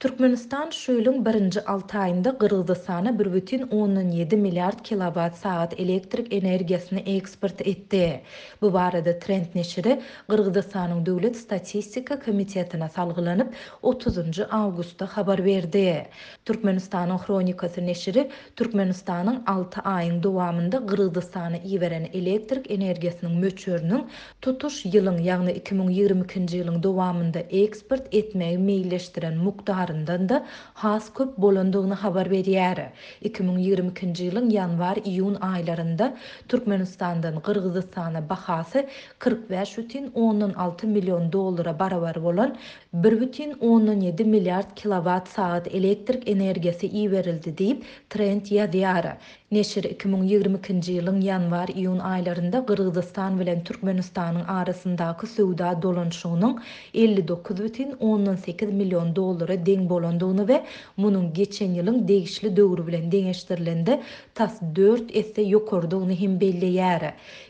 Türkmenistan şöylüň birinji 6 aýynda gyrgyzy sany 1.17 milliard kilowatt saat elektrik energiýasyny eksport etdi. Bu barada Trend neşiri gyrgyzy sanyň döwlet statistika komitetine salgylanyp 30 augusta awgustda verdi. berdi. Türkmenistanyň neşiri Türkmenistanyň 6 ayın dowamynda gyrgyzy sany iýeren elektrik energiýasynyň möçörünün tutuş ýylyň, ýagny 2022-nji ýylyň eksport etmegi meyleştiren mukdar da has köp bolandygyny habar berýär. 2022-nji ýylyň ýanwar iýun aýlarynda Türkmenistandan Gyrgyzstana bahasy 45.16 million dollara barabar bolan 1.17 milliard kilowatt saat elektrik energiýasy iýerildi diýip Trend ya diýara Neşir 2022-nji ýylyň ýanwar iýun aýlarynda Gyrgyzstan bilen Türkmenistanyň arasyndaky söwda dolanşygynyň 59.18 million dollara deň teng ve munun geçen yılın degişli dövrü bilen deňeşdirilende tas 4 esse ýokurdygyny hem belli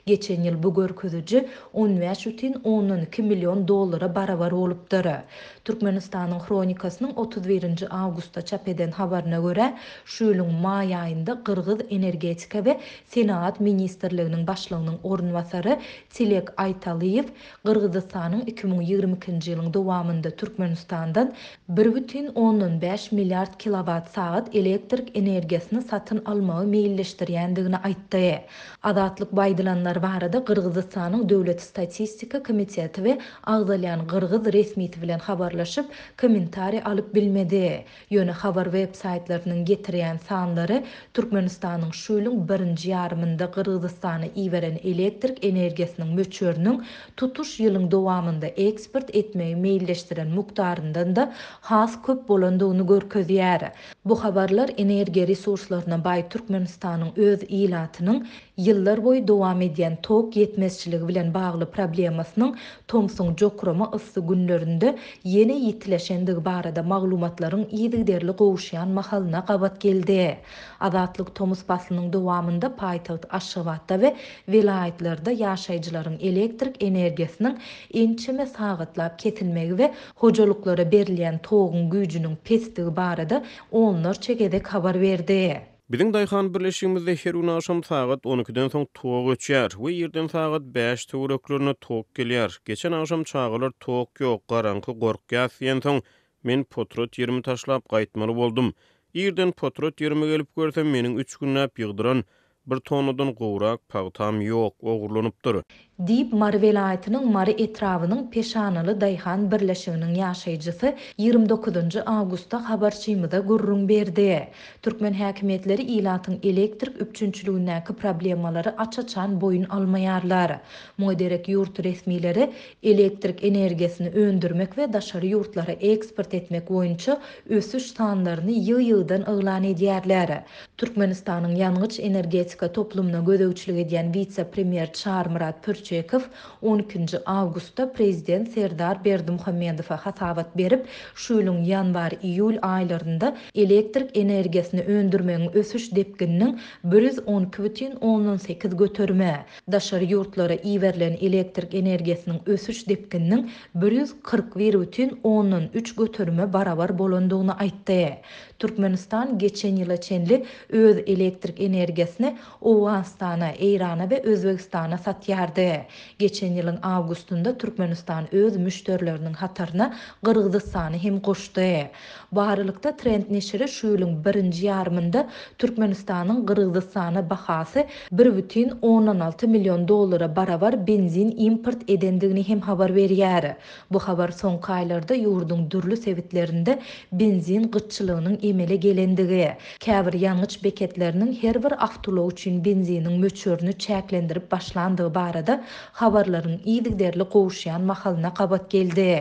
Geçen yıl bu görküzüji 10 veş dollara 12 milyon dolara baravar olupdara. Turkmenistan'ın kronikasının 31. Augusta çapeden havarına göre may maya ayında Energetika ve Senaat Ministerliğinin başlığının ornvasarı Tilek Aytalyev Kırgızistan'ın 2022. yılın devamında Turkmenistan'dan bin onun 5 milyard kilovat saat elektrik energiyasını satın almağı meyilleştir yandığını aittı. Adatlık baydılanlar var adı Gırgızı statistika Komiteti ve ağzalayan Qırgız resmi bilen havarlaşıp komentari alıp bilmedi. Yönü xabar web saytlarının getiriyen sanları Türkmenistan'ın şuylu'n birinci yarımında Gırgızı iveren elektrik energiyasının möçörünün tutuş yılın doğamında ekspert etmeyi meyilleştiren muktarından da has köp bolanda görkezýär. Bu habarlar energiýa resurslaryna baý Türkmenistanyň öz ýylatynyň ýyllar boýy dowam edýän tok ýetmezçiligi bilen bagly problemasynyň Tomsun jokrama ýsy günlerinde ýene ýetileşendig barada maglumatlaryň ýetdigderli gowşýan mahalyna gabat geldi. Adatlyk Tomus basynyň dowamında paýtagt Aşgabatda we vilayetlerde ýaşaýjylaryň elektrik energiýasynyň ençime sagatlap ketilmegi we hojalyklara berilýän togun güýjünin pestigi barada onlar çegede habar berdi. Bizim Dayxan birleşigimizde her gün aşam saat 12-den soň tok geçer. Bu ýerden saat 5 töwreklerini tok gelýär. Geçen aşam çağılar tok ýok, garanky gorkýas ýen soň men potrot 20 taşlap gaýtmaly boldum. Ýerden potrot 20 gelip görsem meniň 3 günnäp ýygdyran bir tonudun qurak pagtam yoq oğurlunubdur. Mari Marvelaytynyň Mari etrawynyň peşanyly Dayhan birleşiginiň ýaşaýjysy 29-njy awgustda habarçymyda gurrun berdi. Türkmen häkimetleri ilatyň elektrik üpçünçüliginiň problemlary açaçan boyun almayarlar. Moderek yurt resmileri elektrik energiýasyny öndürmek we daşary ýurtlara eksport etmek boýunça ösüş tanlaryny ýyl-ýyldan ýa-ýyldan ýa-ýyldan energetik politika toplumuna gözöwçülük edýän vitse-premier Çar Murat 12-nji awgustda prezident Serdar Berdimuhammedowa hasabat berip, şu Yanvar ýanwar-iýul aýlarynda elektrik energiýasyny öndürmegiň ösüş depginiň 110,18 götürme, daşary yurtlara iýerlen elektrik energiýasynyň ösüş depginiň 141,13 götürme barabar bolandygyny aýtdy. Türkmenistan geçen ýyla çenli öz elektrik energiýasyny Owanstana, Eýrana we Özbegistana satýardy. Geçen ýylyň awgustunda Türkmenistan öz müşterileriniň hatarına gyrgyzy hem goşdy. Baýrylykda trend neşiri şu ýylyň 1-nji ýarmynda Türkmenistanyň bir sany bahasy 1.16 million dollara benzin import edendigini hem habar berýär. Bu habar soň da yurdun dürli sevitlerinde benzin gyççylygynyň emele gelendigi, käbir ýangyç beketleriniň her bir üçin benzinin möçörünü çäklendirip başlandygy barada habarlaryň iýdikderli gowşýan mahalyna gabat geldi.